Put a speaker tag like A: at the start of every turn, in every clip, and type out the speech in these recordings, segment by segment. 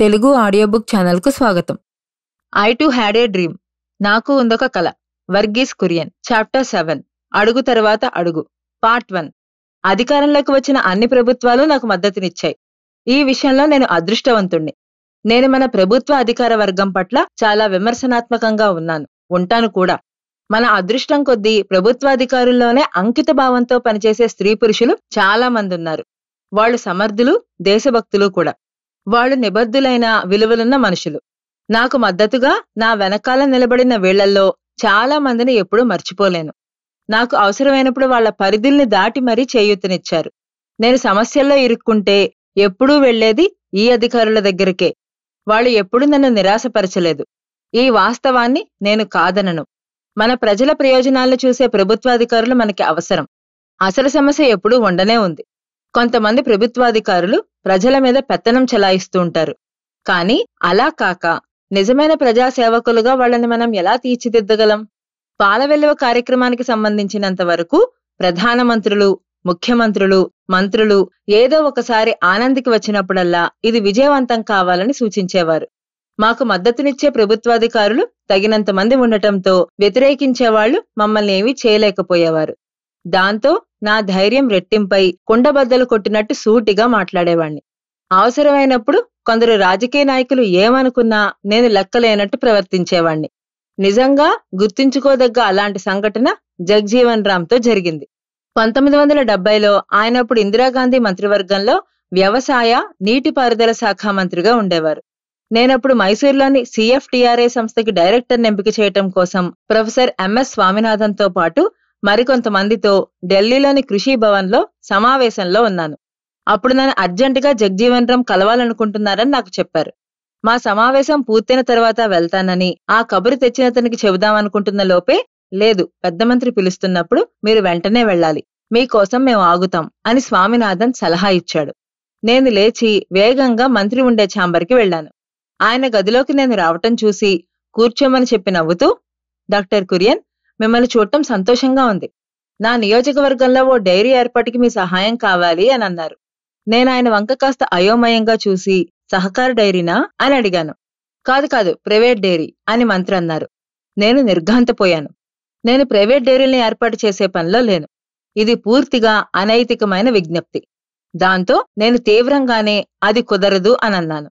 A: Telugu audio book ఛానల్కు స్వాగతం I too had a dream నాకు ఉందొక కళ వర్గీస్ కురియన్ చాప్టర్ సెవెన్ అడుగు తర్వాత అడుగు పార్ట్ వన్ అధికారంలోకి వచ్చిన అన్ని ప్రభుత్వాలు నాకు మద్దతునిచ్చాయి ఈ విషయంలో నేను అదృష్టవంతుణ్ణి నేను మన ప్రభుత్వ అధికార వర్గం పట్ల చాలా విమర్శనాత్మకంగా ఉన్నాను ఉంటాను కూడా మన అదృష్టం కొద్దీ ప్రభుత్వాధికారుల్లోనే అంకిత భావంతో పనిచేసే స్త్రీ పురుషులు చాలా మంది ఉన్నారు వాళ్ళు సమర్థులు దేశభక్తులు కూడా వాళ్ళు నిబద్ధులైన విలువలున్న మనుషులు నాకు మద్దతుగా నా వెనకాల నిలబడిన వీళ్లల్లో చాలా మందిని ఎప్పుడూ మర్చిపోలేను నాకు అవసరమైనప్పుడు వాళ్ల పరిధుల్ని దాటి మరీ చేయూతనిచ్చారు నేను సమస్యల్లో ఇరుక్కుంటే ఎప్పుడూ వెళ్లేది ఈ అధికారుల దగ్గరికే వాళ్ళు ఎప్పుడు నన్ను నిరాశపరచలేదు ఈ వాస్తవాన్ని నేను కాదనను మన ప్రజల ప్రయోజనాలను చూసే ప్రభుత్వాధికారులు మనకి అవసరం అసలు సమస్య ఎప్పుడూ ఉండనే ఉంది కొంతమంది ప్రభుత్వాధికారులు ప్రజల మీద పెత్తనం చెలాయిస్తూ ఉంటారు కానీ అలా కాక నిజమైన ప్రజా సేవకులుగా వాళ్ళని మనం ఎలా తీర్చిదిద్దగలం పాల వెలువ కార్యక్రమానికి సంబంధించినంత వరకు ప్రధానమంత్రులు ముఖ్యమంత్రులు మంత్రులు ఏదో ఒకసారి ఆనందికి వచ్చినప్పుడల్లా ఇది విజయవంతం కావాలని సూచించేవారు మాకు మద్దతునిచ్చే ప్రభుత్వాధికారులు తగినంత మంది ఉండటంతో వ్యతిరేకించేవాళ్లు మమ్మల్ని ఏమీ చేయలేకపోయేవారు దాంతో నా ధైర్యం రెట్టింపై కుండబద్దలు కొట్టినట్టు సూటిగా మాట్లాడేవాణ్ణి అవసరమైనప్పుడు కొందరు రాజకీయ నాయకులు ఏమనుకున్నా నేను లెక్కలేనట్టు ప్రవర్తించేవాణ్ణి నిజంగా గుర్తుంచుకోదగ్గ అలాంటి సంఘటన జగ్జీవన్ రామ్తో జరిగింది పంతొమ్మిది వందల డెబ్బైలో ఆయనప్పుడు ఇందిరాగాంధీ మంత్రివర్గంలో వ్యవసాయ నీటిపారుదల శాఖ మంత్రిగా ఉండేవారు నేనప్పుడు మైసూర్లోని సిఎఫ్టిఆర్ఏ సంస్థకి డైరెక్టర్ ఎంపిక చేయటం కోసం ప్రొఫెసర్ ఎంఎస్ స్వామినాథన్తో పాటు మరికొంతమందితో ఢిల్లీలోని కృషి భవన్లో సమావేశంలో ఉన్నాను అప్పుడు నన్ను అర్జెంటుగా జగ్జీవన్ రామ్ కలవాలనుకుంటున్నారని నాకు చెప్పారు మా సమావేశం పూర్తయిన తర్వాత వెళ్తానని ఆ కబురు తెచ్చిన అతనికి చెబుదామనుకుంటున్న లోపే లేదు పెద్ద మంత్రి పిలుస్తున్నప్పుడు మీరు వెంటనే వెళ్ళాలి మీకోసం మేము ఆగుతాం అని స్వామినాథన్ సలహా ఇచ్చాడు నేను లేచి వేగంగా మంత్రి ఉండే ఛాంబర్కి వెళ్ళాను ఆయన గదిలోకి నేను రావటం చూసి కూర్చోమని చెప్పి నవ్వుతూ డాక్టర్ కురియన్ మిమ్మల్ని చూడటం సంతోషంగా ఉంది నా నియోజకవర్గంలో ఓ డైరీ ఏర్పాటుకి మీ సహాయం కావాలి అని అన్నారు నేను ఆయన వంక కాస్త అయోమయంగా చూసి సహకార డైరీనా అని అడిగాను కాదు కాదు ప్రైవేట్ డైరీ అని మంత్రి అన్నారు నేను నిర్ఘాంతపోయాను నేను ప్రైవేట్ డైరీల్ని ఏర్పాటు చేసే పనిలో లేను ఇది పూర్తిగా అనైతికమైన విజ్ఞప్తి దాంతో నేను తీవ్రంగానే అది కుదరదు అని అన్నాను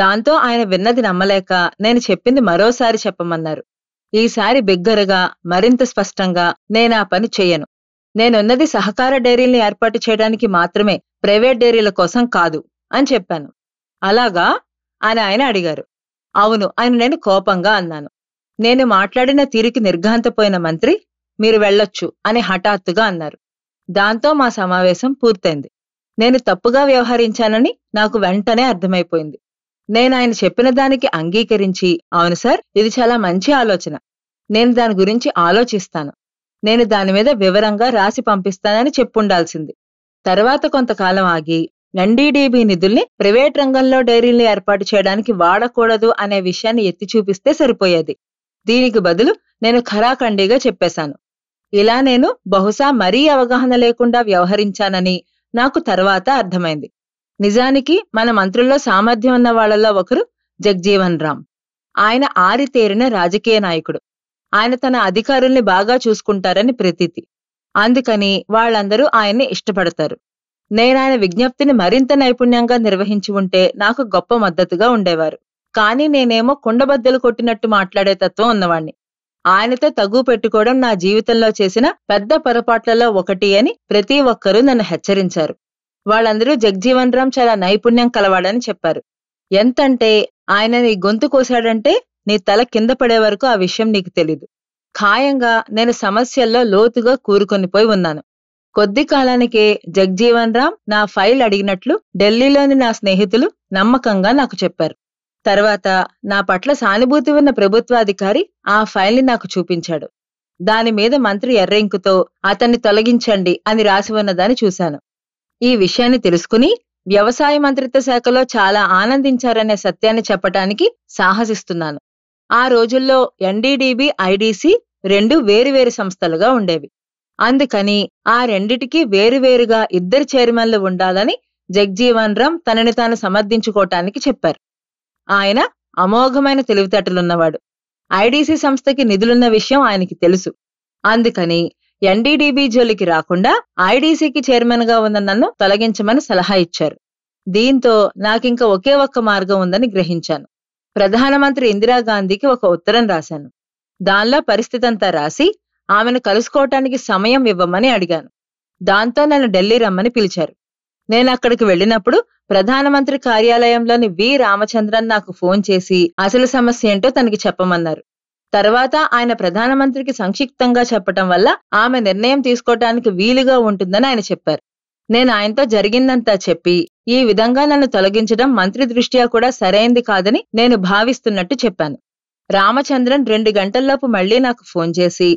A: దాంతో ఆయన విన్నది నమ్మలేక నేను చెప్పింది మరోసారి చెప్పమన్నారు ఈసారి బిగ్గరగా మరింత స్పష్టంగా నేనా పని చేయను నేనున్నది సహకార డైరీల్ని ఏర్పాటు చేయడానికి మాత్రమే ప్రైవేట్ డైరీల కోసం కాదు అని చెప్పాను అలాగా అని ఆయన అడిగారు అవును అని నేను కోపంగా అన్నాను నేను మాట్లాడిన తీరికి నిర్ఘాంతపోయిన మంత్రి మీరు వెళ్ళొచ్చు అని హఠాత్తుగా అన్నారు దాంతో మా సమావేశం పూర్తయింది నేను తప్పుగా వ్యవహరించానని నాకు వెంటనే అర్థమైపోయింది నేను ఆయన చెప్పిన దానికి అంగీకరించి అవును సార్ ఇది చాలా మంచి ఆలోచన నేను దాని గురించి ఆలోచిస్తాను నేను దాని మీద వివరంగా రాసి పంపిస్తానని చెప్పుండాల్సింది తర్వాత కొంతకాలం ఆగి ఎన్డీడీబీ నిధుల్ని ప్రైవేట్ రంగంలో డైరీల్ని ఏర్పాటు చేయడానికి వాడకూడదు అనే విషయాన్ని ఎత్తి చూపిస్తే సరిపోయేది దీనికి బదులు నేను ఖరాఖండిగా చెప్పేశాను ఇలా నేను బహుశా మరీ అవగాహన లేకుండా వ్యవహరించానని నాకు తర్వాత అర్థమైంది నిజానికి మన మంత్రుల్లో సామర్థ్యం ఉన్న వాళ్ళల్లో ఒకరు జగ్జీవన్ రామ్ ఆయన ఆరితేరిన రాజకీయ నాయకుడు ఆయన తన అధికారుల్ని బాగా చూసుకుంటారని ప్రతీతి అందుకని వాళ్ళందరూ ఆయన్ని ఇష్టపడతారు నేను ఆయన విజ్ఞప్తిని మరింత నైపుణ్యంగా నిర్వహించి ఉంటే నాకు గొప్ప మద్దతుగా ఉండేవారు కానీ నేనేమో కుండబద్దలు కొట్టినట్టు మాట్లాడే తత్వం ఉన్నవాణ్ణి ఆయనతో తగు పెట్టుకోవడం నా జీవితంలో చేసిన పెద్ద పొరపాట్లలో ఒకటి అని ప్రతి ఒక్కరూ నన్ను హెచ్చరించారు వాళ్ళందరూ జగ్జీవన్ రామ్ చాలా నైపుణ్యం కలవాడని చెప్పారు ఎంతంటే ఆయన నీ గొంతు కోసాడంటే నీ తల కింద పడే వరకు ఆ విషయం నీకు తెలీదు ఖాయంగా నేను సమస్యల్లో లోతుగా కూరుకొనిపోయి ఉన్నాను కొద్ది కాలానికే జగ్జీవన్ రామ్ నా ఫైల్ అడిగినట్లు ఢిల్లీలోని నా స్నేహితులు నమ్మకంగా నాకు చెప్పారు తర్వాత నా పట్ల సానుభూతి ఉన్న ప్రభుత్వాధికారి ఆ ఫైల్ని నాకు చూపించాడు దాని మీద మంత్రి ఎర్రెంకుతో అతన్ని తొలగించండి అని రాసి ఉన్నదాన్ని చూశాను ఈ విషయాన్ని తెలుసుకుని వ్యవసాయ మంత్రిత్వ శాఖలో చాలా ఆనందించారనే సత్యాన్ని చెప్పటానికి సాహసిస్తున్నాను ఆ రోజుల్లో ఎన్డీడీబీ ఐడిసి రెండు వేరువేరు సంస్థలుగా ఉండేవి అందుకని ఆ రెండిటికి వేరువేరుగా ఇద్దరు చైర్మన్లు ఉండాలని జగ్జీవన్ రామ్ తనని తాను సమర్థించుకోవటానికి చెప్పారు ఆయన అమోఘమైన తెలివితేటలున్నవాడు ఐడీసీ సంస్థకి నిధులున్న విషయం ఆయనకి తెలుసు అందుకని ఎన్డీడీబీ జోలికి రాకుండా ఐడీసీకి చైర్మన్ గా ఉన్న నన్ను తొలగించమని సలహా ఇచ్చారు దీంతో నాకింక ఒకే ఒక్క మార్గం ఉందని గ్రహించాను ప్రధానమంత్రి ఇందిరాగాంధీకి ఒక ఉత్తరం రాశాను దానిలో పరిస్థితి రాసి ఆమెను కలుసుకోవటానికి సమయం ఇవ్వమని అడిగాను దాంతో నన్ను ఢిల్లీ రమ్మని పిలిచారు నేను అక్కడికి వెళ్ళినప్పుడు ప్రధానమంత్రి కార్యాలయంలోని వి రామచంద్రన్ నాకు ఫోన్ చేసి అసలు సమస్య ఏంటో తనకి చెప్పమన్నారు తర్వాత ఆయన ప్రధానమంత్రికి సంక్షిప్తంగా చెప్పటం వల్ల ఆమె నిర్ణయం తీసుకోవటానికి వీలుగా ఉంటుందని ఆయన చెప్పారు నేను ఆయనతో జరిగిందంతా చెప్పి ఈ విధంగా నన్ను తొలగించడం మంత్రి దృష్ట్యా కూడా సరైంది కాదని నేను భావిస్తున్నట్టు చెప్పాను రామచంద్రన్ రెండు గంటల్లోపు మళ్లీ నాకు ఫోన్ చేసి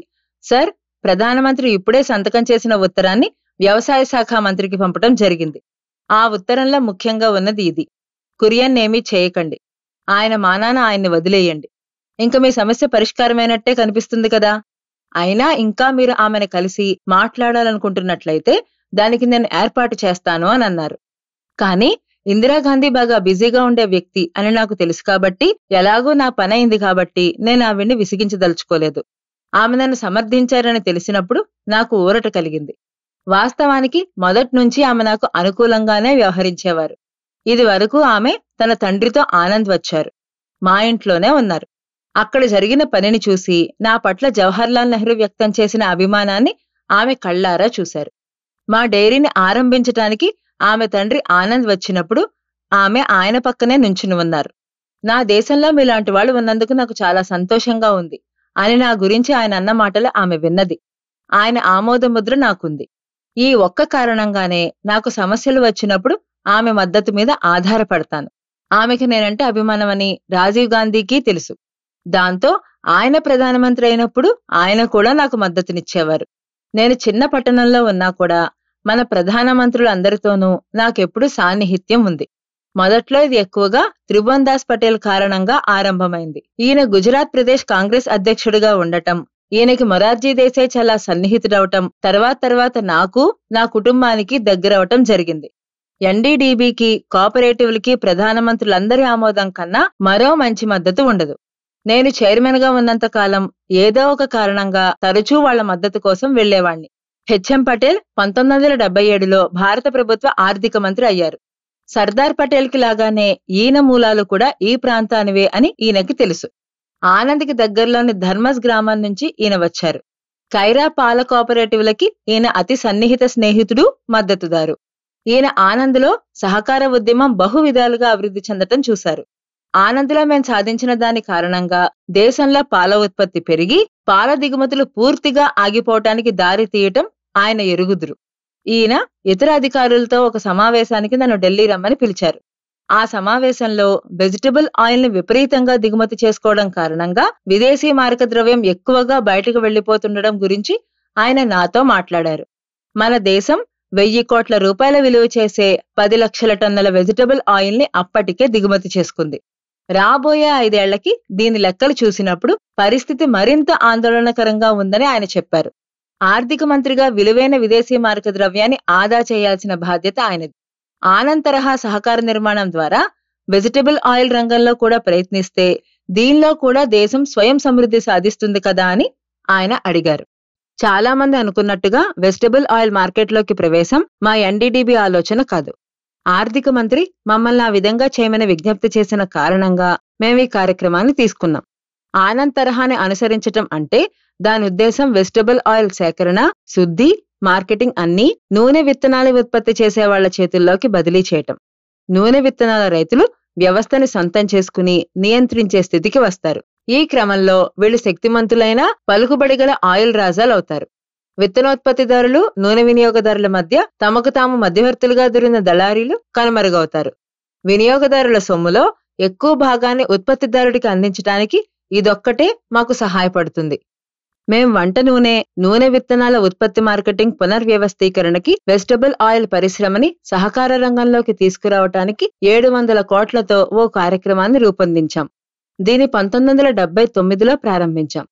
A: సార్ ప్రధానమంత్రి ఇప్పుడే సంతకం చేసిన ఉత్తరాన్ని వ్యవసాయ శాఖ మంత్రికి పంపడం జరిగింది ఆ ఉత్తరంలో ముఖ్యంగా ఉన్నది ఇది కురియన్ ఏమీ చేయకండి ఆయన మానాన ఆయన్ని వదిలేయండి ఇంకా మీ సమస్య పరిష్కారమైనట్టే కనిపిస్తుంది కదా అయినా ఇంకా మీరు ఆమెను కలిసి మాట్లాడాలనుకుంటున్నట్లయితే దానికి నేను ఏర్పాటు చేస్తాను అని అన్నారు కానీ ఇందిరాగాంధీ బాగా బిజీగా ఉండే వ్యక్తి అని నాకు తెలుసు కాబట్టి ఎలాగో నా పని అయింది కాబట్టి నేను ఆవిడ్ని విసిగించదలుచుకోలేదు ఆమె నన్ను సమర్థించారని తెలిసినప్పుడు నాకు ఊరట కలిగింది వాస్తవానికి మొదటి నుంచి ఆమె నాకు అనుకూలంగానే వ్యవహరించేవారు ఇది వరకు ఆమె తన తండ్రితో ఆనంద్ వచ్చారు మా ఇంట్లోనే ఉన్నారు అక్కడ జరిగిన పనిని చూసి నా పట్ల జవహర్లాల్ నెహ్రూ వ్యక్తం చేసిన అభిమానాన్ని ఆమె కళ్ళారా చూశారు మా డైరీని ఆరంభించటానికి ఆమె తండ్రి ఆనంద్ వచ్చినప్పుడు ఆమె ఆయన పక్కనే నుంచుని ఉన్నారు నా దేశంలో మీలాంటి వాళ్ళు ఉన్నందుకు నాకు చాలా సంతోషంగా ఉంది అని నా గురించి ఆయన అన్న మాటలు ఆమె విన్నది ఆయన ఆమోదముద్ర నాకుంది ఈ ఒక్క కారణంగానే నాకు సమస్యలు వచ్చినప్పుడు ఆమె మద్దతు మీద ఆధారపడతాను ఆమెకి నేనంటే అభిమానమని రాజీవ్ గాంధీకి తెలుసు దాంతో ఆయన ప్రధానమంత్రి అయినప్పుడు ఆయన కూడా నాకు మద్దతునిచ్చేవారు నేను చిన్న పట్టణంలో ఉన్నా కూడా మన ప్రధానమంత్రులు అందరితోనూ నాకెప్పుడు సాన్నిహిత్యం ఉంది మొదట్లో ఇది ఎక్కువగా త్రిభువన్ దాస్ పటేల్ కారణంగా ఆరంభమైంది ఈయన గుజరాత్ ప్రదేశ్ కాంగ్రెస్ అధ్యక్షుడిగా ఉండటం ఈయనకి మొరార్జీ దేశే చాలా సన్నిహితుడవటం తర్వాత తర్వాత నాకు నా కుటుంబానికి దగ్గరవటం జరిగింది ఎన్డీడీబీకి కోఆపరేటివ్లకి ప్రధానమంత్రులందరి ఆమోదం కన్నా మరో మంచి మద్దతు ఉండదు నేను చైర్మన్ గా ఉన్నంత కాలం ఏదో ఒక కారణంగా తరచూ వాళ్ల మద్దతు కోసం వెళ్లేవాణ్ణి హెచ్ఎం పటేల్ పంతొమ్మిది వందల డెబ్బై ఏడులో భారత ప్రభుత్వ ఆర్థిక మంత్రి అయ్యారు సర్దార్ పటేల్ కి లాగానే ఈయన మూలాలు కూడా ఈ ప్రాంతానివే అని ఈయనకి తెలుసు ఆనంద్కి దగ్గరలోని ధర్మస్ గ్రామం నుంచి ఈయన వచ్చారు కైరా పాల కోఆపరేటివ్లకి ఈయన అతి సన్నిహిత స్నేహితుడు మద్దతుదారు ఈయన ఆనంద్లో సహకార ఉద్యమం బహు విధాలుగా అభివృద్ధి చెందటం చూశారు ఆనందలో మేము సాధించిన దాని కారణంగా దేశంలో పాల ఉత్పత్తి పెరిగి పాల దిగుమతులు పూర్తిగా ఆగిపోవటానికి దారి తీయటం ఆయన ఎరుగుదురు ఈయన ఇతర అధికారులతో ఒక సమావేశానికి నన్ను ఢిల్లీ రమ్మని పిలిచారు ఆ సమావేశంలో వెజిటబుల్ ఆయిల్ ని విపరీతంగా దిగుమతి చేసుకోవడం కారణంగా విదేశీ మారక ద్రవ్యం ఎక్కువగా బయటకు వెళ్లిపోతుండడం గురించి ఆయన నాతో మాట్లాడారు మన దేశం వెయ్యి కోట్ల రూపాయల విలువ చేసే పది లక్షల టన్నుల వెజిటబుల్ ఆయిల్ ని అప్పటికే దిగుమతి చేసుకుంది రాబోయే ఐదేళ్లకి దీని లెక్కలు చూసినప్పుడు పరిస్థితి మరింత ఆందోళనకరంగా ఉందని ఆయన చెప్పారు ఆర్థిక మంత్రిగా విలువైన విదేశీ మారక ద్రవ్యాన్ని ఆదా చేయాల్సిన బాధ్యత ఆయనది ఆనంద్ తరహా సహకార నిర్మాణం ద్వారా వెజిటబుల్ ఆయిల్ రంగంలో కూడా ప్రయత్నిస్తే దీనిలో కూడా దేశం స్వయం సమృద్ధి సాధిస్తుంది కదా అని ఆయన అడిగారు చాలా మంది అనుకున్నట్టుగా వెజిటబుల్ ఆయిల్ మార్కెట్లోకి ప్రవేశం మా ఎన్డీడీబీ ఆలోచన కాదు ఆర్థిక మంత్రి మమ్మల్ని ఆ విధంగా చేయమని విజ్ఞప్తి చేసిన కారణంగా మేము ఈ కార్యక్రమాన్ని తీసుకున్నాం ఆనంద్ తరహాని అనుసరించటం అంటే దాని ఉద్దేశం వెజిటబుల్ ఆయిల్ సేకరణ శుద్ధి మార్కెటింగ్ అన్ని నూనె విత్తనాలు ఉత్పత్తి చేసే వాళ్ల చేతుల్లోకి బదిలీ చేయటం నూనె విత్తనాల రైతులు వ్యవస్థని సొంతం చేసుకుని నియంత్రించే స్థితికి వస్తారు ఈ క్రమంలో వీళ్ళు శక్తిమంతులైన పలుకుబడిగల ఆయిల్ రాజాలు అవుతారు విత్తనోత్పత్తిదారులు నూనె వినియోగదారుల మధ్య తమకు తాము మధ్యవర్తులుగా దొరిన దళారీలు కనుమరుగవుతారు వినియోగదారుల సొమ్ములో ఎక్కువ భాగాన్ని ఉత్పత్తిదారుడికి అందించడానికి ఇదొక్కటే మాకు సహాయపడుతుంది మేం వంట నూనె నూనె విత్తనాల ఉత్పత్తి మార్కెటింగ్ పునర్వ్యవస్థీకరణకి వెజిటబుల్ ఆయిల్ పరిశ్రమని సహకార రంగంలోకి తీసుకురావటానికి ఏడు వందల కోట్లతో ఓ కార్యక్రమాన్ని రూపొందించాం దీని పంతొమ్మిది వందల డెబ్బై తొమ్మిదిలో ప్రారంభించాం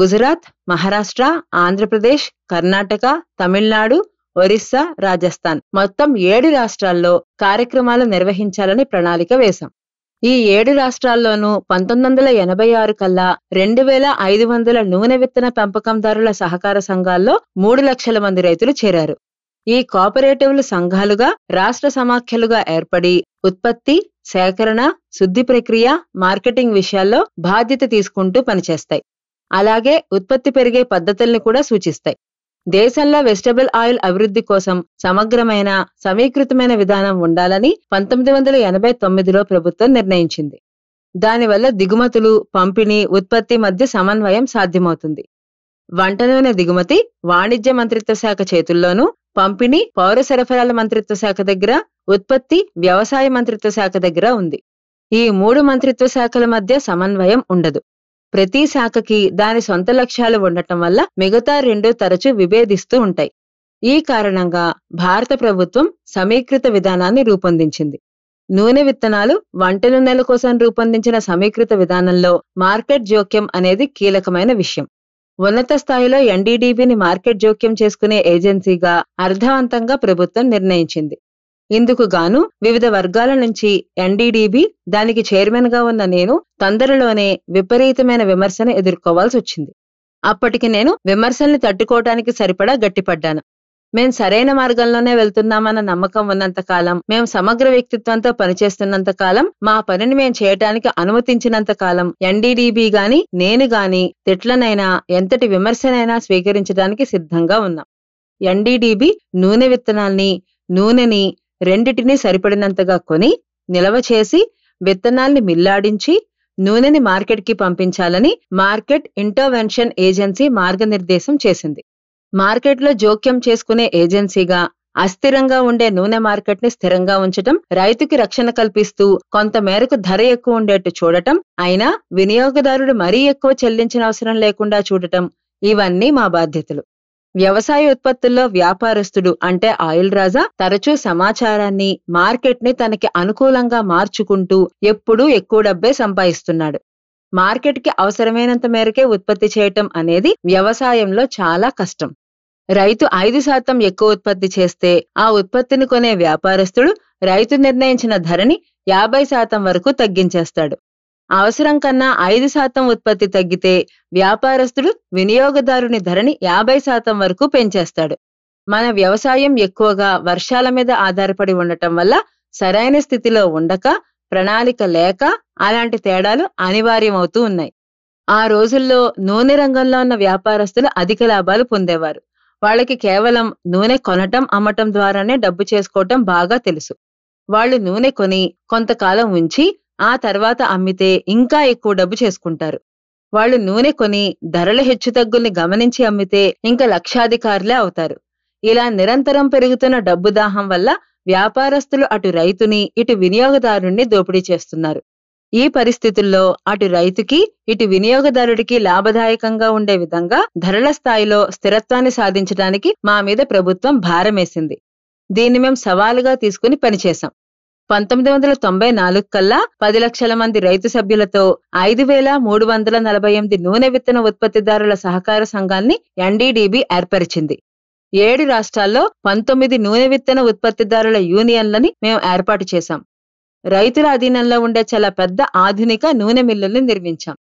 A: గుజరాత్ మహారాష్ట్ర ఆంధ్రప్రదేశ్ కర్ణాటక తమిళనాడు ఒరిస్సా రాజస్థాన్ మొత్తం ఏడు రాష్ట్రాల్లో కార్యక్రమాలు నిర్వహించాలని ప్రణాళిక వేశాం ఈ ఏడు రాష్ట్రాల్లోనూ పంతొమ్మిది వందల ఎనభై ఆరు కల్లా రెండు వేల ఐదు వందల నూనె విత్తన పెంపకందారుల సహకార సంఘాల్లో మూడు లక్షల మంది రైతులు చేరారు ఈ కోఆపరేటివ్లు సంఘాలుగా రాష్ట్ర సమాఖ్యలుగా ఏర్పడి ఉత్పత్తి సేకరణ శుద్ధి ప్రక్రియ మార్కెటింగ్ విషయాల్లో బాధ్యత తీసుకుంటూ పనిచేస్తాయి అలాగే ఉత్పత్తి పెరిగే పద్ధతుల్ని కూడా సూచిస్తాయి దేశంలో వెజిటబుల్ ఆయిల్ అభివృద్ధి కోసం సమగ్రమైన సమీకృతమైన విధానం ఉండాలని పంతొమ్మిది వందల ఎనభై తొమ్మిదిలో ప్రభుత్వం నిర్ణయించింది దానివల్ల దిగుమతులు పంపిణీ ఉత్పత్తి మధ్య సమన్వయం సాధ్యమవుతుంది వంట నూనె దిగుమతి వాణిజ్య మంత్రిత్వ శాఖ చేతుల్లోనూ పంపిణీ పౌర సరఫరాల మంత్రిత్వ శాఖ దగ్గర ఉత్పత్తి వ్యవసాయ మంత్రిత్వ శాఖ దగ్గర ఉంది ఈ మూడు మంత్రిత్వ శాఖల మధ్య సమన్వయం ఉండదు ప్రతి శాఖకి దాని సొంత లక్ష్యాలు ఉండటం వల్ల మిగతా రెండు తరచూ విభేదిస్తూ ఉంటాయి ఈ కారణంగా భారత ప్రభుత్వం సమీకృత విధానాన్ని రూపొందించింది నూనె విత్తనాలు వంట నూనెల కోసం రూపొందించిన సమీకృత విధానంలో మార్కెట్ జోక్యం అనేది కీలకమైన విషయం ఉన్నత స్థాయిలో ఎన్డీడీబీని మార్కెట్ జోక్యం చేసుకునే ఏజెన్సీగా అర్థవంతంగా ప్రభుత్వం నిర్ణయించింది ఇందుకుగాను వివిధ వర్గాల నుంచి ఎన్డీడీబీ దానికి చైర్మన్ గా ఉన్న నేను తొందరలోనే విపరీతమైన విమర్శను ఎదుర్కోవాల్సి వచ్చింది అప్పటికి నేను విమర్శల్ని తట్టుకోవటానికి సరిపడా గట్టిపడ్డాను మేం సరైన మార్గంలోనే వెళ్తున్నామన్న నమ్మకం ఉన్నంత కాలం మేం సమగ్ర వ్యక్తిత్వంతో పనిచేస్తున్నంత కాలం మా పనిని మేం చేయటానికి అనుమతించినంత కాలం ఎన్డీడీబీ గాని నేను గాని తిట్లనైనా ఎంతటి విమర్శనైనా స్వీకరించడానికి సిద్ధంగా ఉన్నాం ఎన్డీడీబీ నూనె విత్తనాల్ని నూనెని రెండిటిని సరిపడినంతగా కొని నిలవ చేసి విత్తనాల్ని మిల్లాడించి నూనెని మార్కెట్కి పంపించాలని మార్కెట్ ఇంటర్వెన్షన్ ఏజెన్సీ మార్గనిర్దేశం చేసింది మార్కెట్లో జోక్యం చేసుకునే ఏజెన్సీగా అస్థిరంగా ఉండే నూనె మార్కెట్ ని స్థిరంగా ఉంచటం రైతుకి రక్షణ కల్పిస్తూ కొంతమేరకు ధర ఎక్కువ ఉండేట్టు చూడటం అయినా వినియోగదారుడు మరీ ఎక్కువ చెల్లించిన అవసరం లేకుండా చూడటం ఇవన్నీ మా బాధ్యతలు వ్యవసాయ ఉత్పత్తుల్లో వ్యాపారస్తుడు అంటే ఆయిల్ రాజా తరచూ సమాచారాన్ని మార్కెట్ ని తనకి అనుకూలంగా మార్చుకుంటూ ఎప్పుడూ ఎక్కువ డబ్బే సంపాదిస్తున్నాడు మార్కెట్ కి అవసరమైనంత మేరకే ఉత్పత్తి చేయటం అనేది వ్యవసాయంలో చాలా కష్టం రైతు ఐదు శాతం ఎక్కువ ఉత్పత్తి చేస్తే ఆ ఉత్పత్తిని కొనే వ్యాపారస్తుడు రైతు నిర్ణయించిన ధరని యాభై శాతం వరకు తగ్గించేస్తాడు అవసరం కన్నా ఐదు శాతం ఉత్పత్తి తగ్గితే వ్యాపారస్తుడు వినియోగదారుని ధరని యాభై శాతం వరకు పెంచేస్తాడు మన వ్యవసాయం ఎక్కువగా వర్షాల మీద ఆధారపడి ఉండటం వల్ల సరైన స్థితిలో ఉండక ప్రణాళిక లేక అలాంటి తేడాలు అనివార్యమవుతూ ఉన్నాయి ఆ రోజుల్లో నూనె రంగంలో ఉన్న వ్యాపారస్తులు అధిక లాభాలు పొందేవారు వాళ్ళకి కేవలం నూనె కొనటం అమ్మటం ద్వారానే డబ్బు చేసుకోవటం బాగా తెలుసు వాళ్ళు నూనె కొని కొంతకాలం ఉంచి ఆ తర్వాత అమ్మితే ఇంకా ఎక్కువ డబ్బు చేసుకుంటారు వాళ్ళు నూనె కొని ధరల హెచ్చుతగ్గుల్ని గమనించి అమ్మితే ఇంకా లక్షాధికారులే అవుతారు ఇలా నిరంతరం పెరుగుతున్న డబ్బు దాహం వల్ల వ్యాపారస్తులు అటు రైతుని ఇటు వినియోగదారుణ్ణి దోపిడీ చేస్తున్నారు ఈ పరిస్థితుల్లో అటు రైతుకి ఇటు వినియోగదారుడికి లాభదాయకంగా ఉండే విధంగా ధరల స్థాయిలో స్థిరత్వాన్ని సాధించడానికి మా మీద ప్రభుత్వం భారమేసింది దీన్ని మేం సవాలుగా తీసుకుని పనిచేశాం పంతొమ్మిది వందల తొంభై నాలుగు కల్లా పది లక్షల మంది రైతు సభ్యులతో ఐదు వేల మూడు వందల నలభై ఎనిమిది నూనె విత్తన ఉత్పత్తిదారుల సహకార సంఘాన్ని ఎన్డీడీబీ ఏర్పరిచింది ఏడు రాష్ట్రాల్లో పంతొమ్మిది నూనె విత్తన ఉత్పత్తిదారుల యూనియన్లని మేము ఏర్పాటు చేశాం రైతుల అధీనంలో ఉండే చాలా పెద్ద ఆధునిక నూనె మిల్లుల్ని నిర్మించాం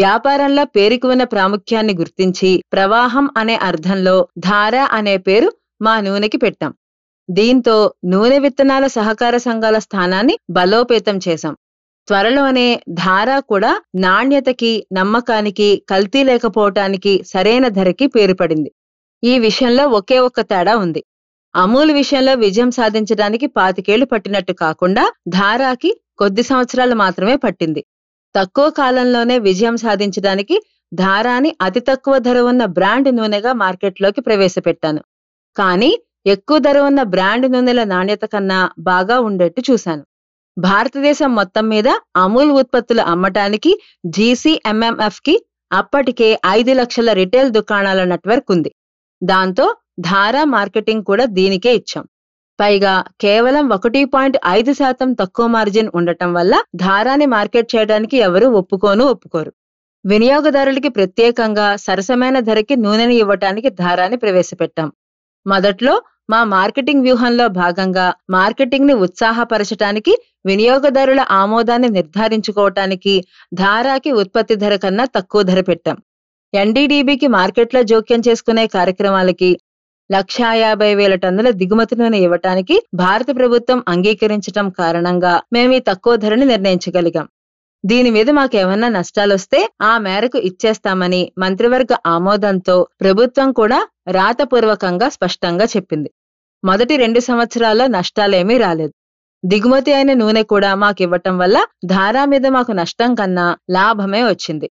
A: వ్యాపారంలో పేరుకు ఉన్న ప్రాముఖ్యాన్ని గుర్తించి ప్రవాహం అనే అర్థంలో ధార అనే పేరు మా నూనెకి పెట్టాం దీంతో నూనె విత్తనాల సహకార సంఘాల స్థానాన్ని బలోపేతం చేశాం త్వరలోనే ధార కూడా నాణ్యతకి నమ్మకానికి కల్తీ లేకపోవటానికి సరైన ధరకి పేరుపడింది ఈ విషయంలో ఒకే ఒక్క తేడా ఉంది అమూల్ విషయంలో విజయం సాధించడానికి పాతికేళ్లు పట్టినట్టు కాకుండా ధారాకి కొద్ది సంవత్సరాలు మాత్రమే పట్టింది తక్కువ కాలంలోనే విజయం సాధించడానికి ధారాని అతి తక్కువ ధర ఉన్న బ్రాండ్ నూనెగా మార్కెట్లోకి ప్రవేశపెట్టాను కానీ ఎక్కువ ధర ఉన్న బ్రాండ్ నూనెల నాణ్యత కన్నా బాగా ఉండేట్టు చూశాను భారతదేశం మొత్తం మీద అమూల్ ఉత్పత్తులు అమ్మటానికి జీసీఎంఎంఎఫ్ కి అప్పటికే ఐదు లక్షల రిటైల్ దుకాణాల నెట్వర్క్ ఉంది దాంతో ధారా మార్కెటింగ్ కూడా దీనికే ఇచ్చాం పైగా కేవలం ఒకటి పాయింట్ ఐదు శాతం తక్కువ మార్జిన్ ఉండటం వల్ల ధారాని మార్కెట్ చేయడానికి ఎవరూ ఒప్పుకోను ఒప్పుకోరు వినియోగదారులకి ప్రత్యేకంగా సరసమైన ధరకి నూనెని ఇవ్వటానికి ధారాన్ని ప్రవేశపెట్టాం మొదట్లో మా మార్కెటింగ్ వ్యూహంలో భాగంగా మార్కెటింగ్ ని ఉత్సాహపరచటానికి వినియోగదారుల ఆమోదాన్ని నిర్ధారించుకోవటానికి ధారాకి ఉత్పత్తి ధర కన్నా తక్కువ ధర పెట్టాం ఎన్డీడీబీకి మార్కెట్లో జోక్యం చేసుకునే కార్యక్రమాలకి లక్షా యాభై వేల టన్నుల దిగుమతి ఇవ్వటానికి భారత ప్రభుత్వం అంగీకరించటం కారణంగా మేము ఈ తక్కువ ధరని నిర్ణయించగలిగాం దీని మీద మాకేమన్నా నష్టాలొస్తే ఆ మేరకు ఇచ్చేస్తామని మంత్రివర్గ ఆమోదంతో ప్రభుత్వం కూడా రాతపూర్వకంగా స్పష్టంగా చెప్పింది మొదటి రెండు సంవత్సరాల్లో నష్టాలేమీ రాలేదు దిగుమతి అయిన నూనె కూడా మాకు ఇవ్వటం వల్ల ధారా మీద మాకు నష్టం కన్నా లాభమే వచ్చింది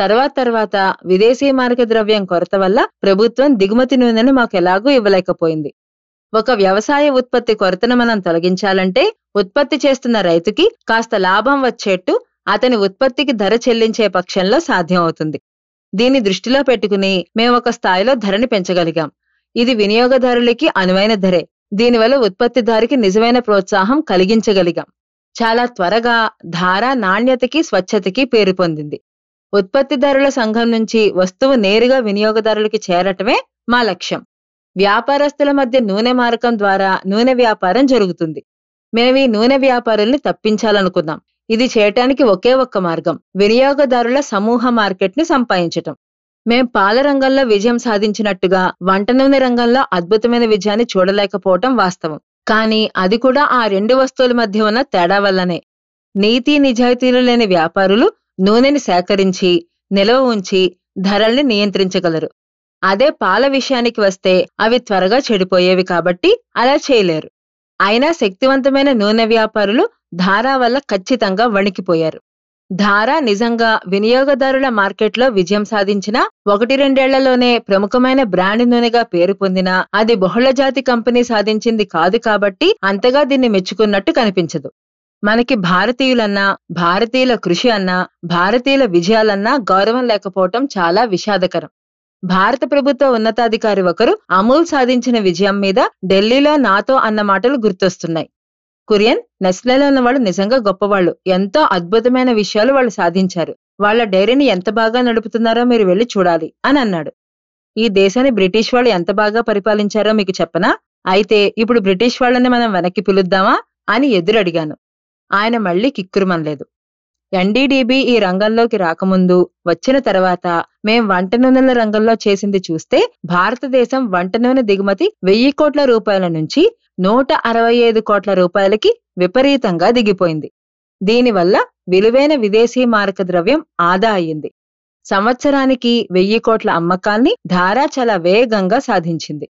A: తర్వాత తర్వాత విదేశీ మార్గ ద్రవ్యం కొరత వల్ల ప్రభుత్వం దిగుమతి నూనెను మాకు ఎలాగూ ఇవ్వలేకపోయింది ఒక వ్యవసాయ ఉత్పత్తి కొరతను మనం తొలగించాలంటే ఉత్పత్తి చేస్తున్న రైతుకి కాస్త లాభం వచ్చేట్టు అతని ఉత్పత్తికి ధర చెల్లించే పక్షంలో సాధ్యం అవుతుంది దీన్ని దృష్టిలో పెట్టుకుని మేము ఒక స్థాయిలో ధరని పెంచగలిగాం ఇది వినియోగదారులకి అనువైన ధరే దీనివల్ల ఉత్పత్తిదారికి నిజమైన ప్రోత్సాహం కలిగించగలిగాం చాలా త్వరగా ధార నాణ్యతకి స్వచ్ఛతకి పేరు పొందింది ఉత్పత్తిదారుల సంఘం నుంచి వస్తువు నేరుగా వినియోగదారులకి చేరటమే మా లక్ష్యం వ్యాపారస్తుల మధ్య నూనె మార్గం ద్వారా నూనె వ్యాపారం జరుగుతుంది మేము ఈ నూనె వ్యాపారుల్ని తప్పించాలనుకున్నాం ఇది చేయటానికి ఒకే ఒక్క మార్గం వినియోగదారుల సమూహ మార్కెట్ ని సంపాదించటం మేం పాల రంగంలో విజయం సాధించినట్టుగా వంట నూనె రంగంలో అద్భుతమైన విజయాన్ని చూడలేకపోవటం వాస్తవం కానీ అది కూడా ఆ రెండు వస్తువుల మధ్య ఉన్న తేడా వల్లనే నీతి నిజాయితీలు లేని వ్యాపారులు నూనెని సేకరించి నిల్వ ఉంచి ధరల్ని నియంత్రించగలరు అదే పాల విషయానికి వస్తే అవి త్వరగా చెడిపోయేవి కాబట్టి అలా చేయలేరు అయినా శక్తివంతమైన నూనె వ్యాపారులు ధారా వల్ల ఖచ్చితంగా వణికిపోయారు ధారా నిజంగా వినియోగదారుల మార్కెట్లో విజయం సాధించిన ఒకటి రెండేళ్లలోనే ప్రముఖమైన బ్రాండ్ నూనెగా పేరు పొందిన అది బహుళజాతి కంపెనీ సాధించింది కాదు కాబట్టి అంతగా దీన్ని మెచ్చుకున్నట్టు కనిపించదు మనకి భారతీయులన్నా భారతీయుల కృషి అన్నా భారతీయుల విజయాలన్నా గౌరవం లేకపోవటం చాలా విషాదకరం భారత ప్రభుత్వ ఉన్నతాధికారి ఒకరు అమూల్ సాధించిన విజయం మీద ఢిల్లీలో నాతో అన్న మాటలు గుర్తొస్తున్నాయి కురియన్ నెస్లేలో ఉన్న వాళ్ళు నిజంగా గొప్పవాళ్ళు ఎంతో అద్భుతమైన విషయాలు వాళ్ళు సాధించారు వాళ్ళ డైరీని ఎంత బాగా నడుపుతున్నారో మీరు వెళ్ళి చూడాలి అని అన్నాడు ఈ దేశాన్ని బ్రిటిష్ వాళ్ళు ఎంత బాగా పరిపాలించారో మీకు చెప్పనా అయితే ఇప్పుడు బ్రిటిష్ వాళ్ళని మనం వెనక్కి పిలుద్దామా అని ఎదురడిగాను ఆయన మళ్ళీ కిక్కురుమనలేదు ఎన్డీడీబీ ఈ రంగంలోకి రాకముందు వచ్చిన తర్వాత మేం వంట నూనెల రంగంలో చేసింది చూస్తే భారతదేశం వంట నూనె దిగుమతి వెయ్యి కోట్ల రూపాయల నుంచి నూట అరవై ఐదు కోట్ల రూపాయలకి విపరీతంగా దిగిపోయింది దీనివల్ల విలువైన విదేశీ మారక ద్రవ్యం ఆదా అయింది సంవత్సరానికి వెయ్యి కోట్ల అమ్మకాల్ని ధారా చాలా వేగంగా సాధించింది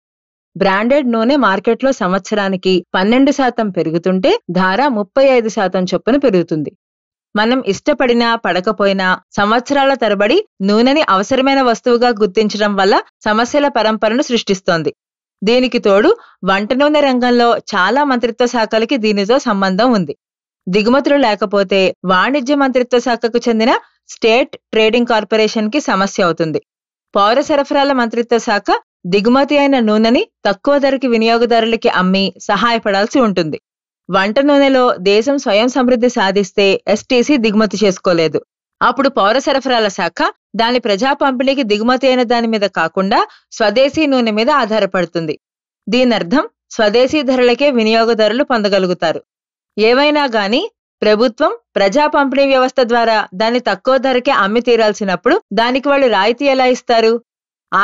A: బ్రాండెడ్ నూనె మార్కెట్లో సంవత్సరానికి పన్నెండు శాతం పెరుగుతుంటే ధార ముప్పై ఐదు శాతం చొప్పున పెరుగుతుంది మనం ఇష్టపడినా పడకపోయినా సంవత్సరాల తరబడి నూనెని అవసరమైన వస్తువుగా గుర్తించడం వల్ల సమస్యల పరంపరను సృష్టిస్తోంది దీనికి తోడు వంట నూనె రంగంలో చాలా మంత్రిత్వ శాఖలకి దీనితో సంబంధం ఉంది దిగుమతులు లేకపోతే వాణిజ్య మంత్రిత్వ శాఖకు చెందిన స్టేట్ ట్రేడింగ్ కార్పొరేషన్ కి సమస్య అవుతుంది పౌర సరఫరాల మంత్రిత్వ శాఖ దిగుమతి అయిన నూనెని తక్కువ ధరకి వినియోగదారులకి అమ్మి సహాయపడాల్సి ఉంటుంది వంట నూనెలో దేశం స్వయం సమృద్ధి సాధిస్తే ఎస్టీసీ దిగుమతి చేసుకోలేదు అప్పుడు పౌర సరఫరాల శాఖ దాని ప్రజా పంపిణీకి దిగుమతి అయిన దాని మీద కాకుండా స్వదేశీ నూనె మీద ఆధారపడుతుంది దీనర్థం స్వదేశీ ధరలకే వినియోగదారులు పొందగలుగుతారు ఏవైనా గాని ప్రభుత్వం ప్రజా పంపిణీ వ్యవస్థ ద్వారా దాన్ని తక్కువ ధరకే అమ్మి తీరాల్సినప్పుడు దానికి వాళ్ళు రాయితీ ఎలా ఇస్తారు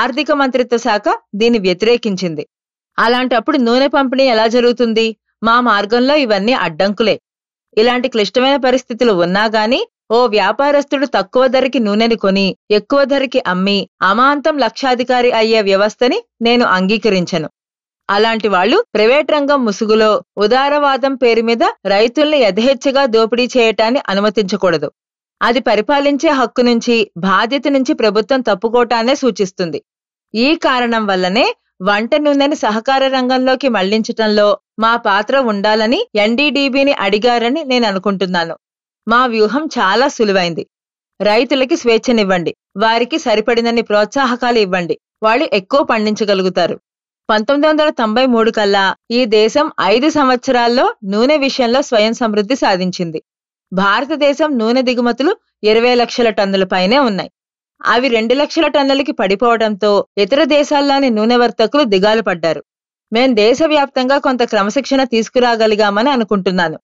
A: ఆర్థిక మంత్రిత్వ శాఖ దీన్ని వ్యతిరేకించింది అలాంటప్పుడు నూనె పంపిణీ ఎలా జరుగుతుంది మా మార్గంలో ఇవన్నీ అడ్డంకులే ఇలాంటి క్లిష్టమైన పరిస్థితులు ఉన్నా గానీ ఓ వ్యాపారస్తుడు తక్కువ ధరకి నూనెని కొని ఎక్కువ ధరకి అమ్మి అమాంతం లక్షాధికారి అయ్యే వ్యవస్థని నేను అంగీకరించను అలాంటి వాళ్ళు ప్రైవేట్ రంగం ముసుగులో ఉదారవాదం పేరు మీద రైతుల్ని యథేచ్ఛగా దోపిడీ చేయటాన్ని అనుమతించకూడదు అది పరిపాలించే హక్కు నుంచి బాధ్యత నుంచి ప్రభుత్వం తప్పుకోటాన్నే సూచిస్తుంది ఈ కారణం వల్లనే వంట నూనెని సహకార రంగంలోకి మళ్లించటంలో మా పాత్ర ఉండాలని ఎన్డీడీబీని అడిగారని నేను అనుకుంటున్నాను మా వ్యూహం చాలా సులువైంది రైతులకి స్వేచ్ఛనివ్వండి వారికి సరిపడినన్ని ప్రోత్సాహకాలు ఇవ్వండి వాళ్ళు ఎక్కువ పండించగలుగుతారు పంతొమ్మిది వందల తొంభై మూడు కల్లా ఈ దేశం ఐదు సంవత్సరాల్లో నూనె విషయంలో స్వయం సమృద్ధి సాధించింది భారతదేశం నూనె దిగుమతులు ఇరవై లక్షల టన్నుల పైనే ఉన్నాయి అవి రెండు లక్షల టన్నులకి పడిపోవడంతో ఇతర దేశాల్లోని నూనె వర్తకులు దిగాలు పడ్డారు మేం దేశవ్యాప్తంగా కొంత క్రమశిక్షణ తీసుకురాగలిగామని అనుకుంటున్నాను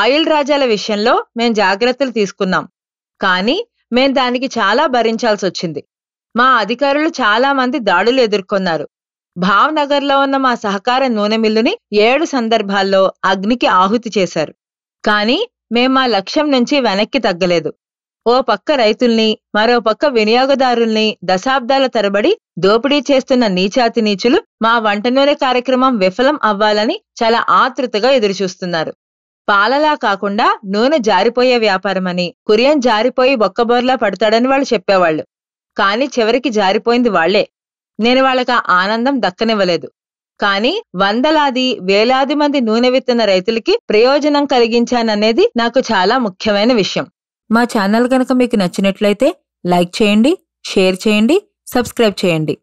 A: ఆయిల్ రాజాల విషయంలో మేం జాగ్రత్తలు తీసుకున్నాం కానీ మేం దానికి చాలా భరించాల్సి వచ్చింది మా అధికారులు చాలా మంది దాడులు ఎదుర్కొన్నారు భావనగర్లో ఉన్న మా సహకార నూనె మిల్లుని ఏడు సందర్భాల్లో అగ్నికి ఆహుతి చేశారు కానీ మేం మా లక్ష్యం నుంచి వెనక్కి తగ్గలేదు ఓ పక్క రైతుల్ని మరో పక్క వినియోగదారుల్ని దశాబ్దాల తరబడి దోపిడీ చేస్తున్న నీచాతి నీచులు మా వంటనూనె కార్యక్రమం విఫలం అవ్వాలని చాలా ఆతృతగా ఎదురుచూస్తున్నారు పాలలా కాకుండా నూనె జారిపోయే వ్యాపారమని కురియన్ జారిపోయి బొక్కబోర్లా పడతాడని వాళ్ళు చెప్పేవాళ్ళు కాని చివరికి జారిపోయింది వాళ్లే నేను వాళ్ళకి ఆనందం దక్కనివ్వలేదు కానీ వందలాది వేలాది మంది నూనె విత్తన రైతులకి ప్రయోజనం కలిగించాననేది నాకు చాలా ముఖ్యమైన విషయం మా ఛానల్ కనుక మీకు నచ్చినట్లయితే లైక్ చేయండి షేర్ చేయండి సబ్స్క్రైబ్ చేయండి